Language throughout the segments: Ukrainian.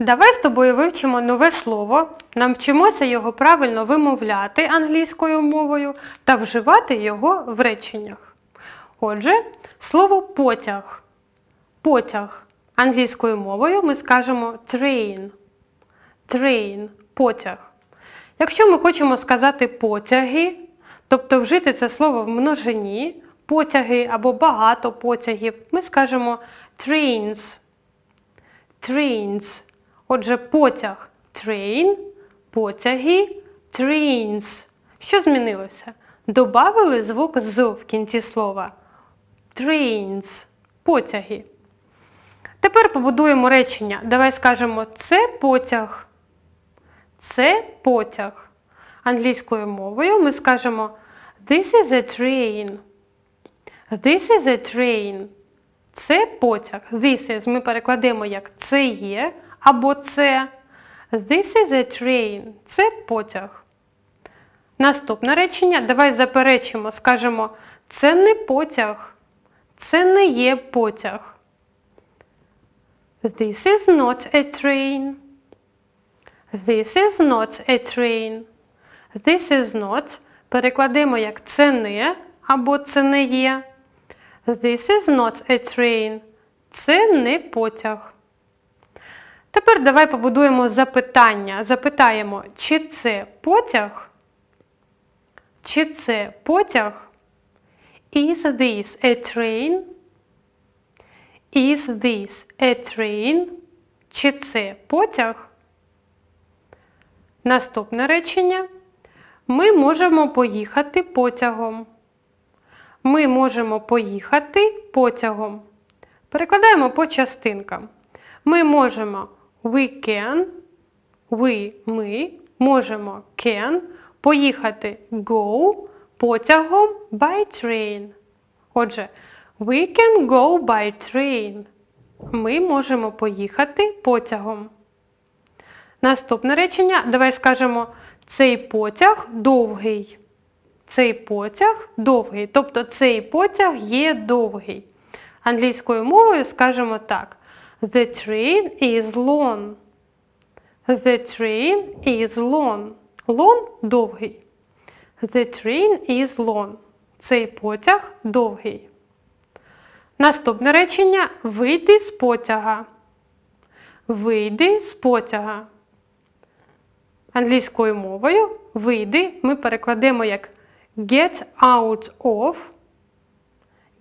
Давай з тобою вивчимо нове слово, навчимося його правильно вимовляти англійською мовою та вживати його в реченнях. Отже, слово потяг. Потяг. Англійською мовою ми скажемо train. Train потяг. Якщо ми хочемо сказати потяги, тобто вжити це слово в множині, потяги або багато потягів, ми скажемо trains. Trains. Отже, потяг train, потяги trains. Що змінилося? Добавили звук з в кінці слова. Trains потяги. Тепер побудуємо речення. Давай скажемо це потяг. Це потяг. Англійською мовою ми скажемо This is a train. This is a train. Це потяг. This is ми перекладемо як це є або це. This is a train. Це потяг. Наступне речення. Давай заперечимо, скажемо, це не потяг. Це не є потяг. This is not a train. This is not a train. This is not. Перекладемо як це не або це не є. This is not a train. Це не потяг. Тепер давай побудуємо запитання. Запитаємо, чи це потяг, чи це потяг? Is this a train? Is this a train? Чи це потяг? Наступне речення. Ми можемо поїхати потягом. Ми можемо поїхати потягом. Перекладаємо по частинкам. Ми можемо We can, we ми можемо can поїхати go потягом by train. Отже, we can go by train. Ми можемо поїхати потягом. Наступне речення. Давай скажемо цей потяг довгий. Цей потяг довгий. Тобто цей потяг є довгий. Англійською мовою скажемо так. The train is long. The train is long. Long довгий. The train is long. Цей потяг довгий. Наступне речення вийди з потяга. Вийди з потяга. Англійською мовою вийди ми перекладемо як get out of.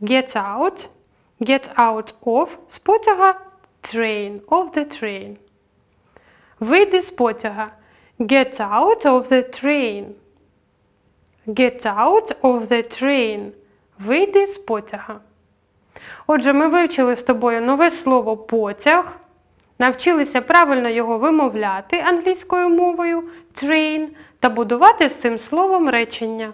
Get out. Get out of з потяга train, of the train. Вийди з потяга. Get out of the train. Get out of the train. Вийди з потяга. Отже, ми вивчили з тобою нове слово потяг. Навчилися правильно його вимовляти англійською мовою train та будувати з цим словом речення.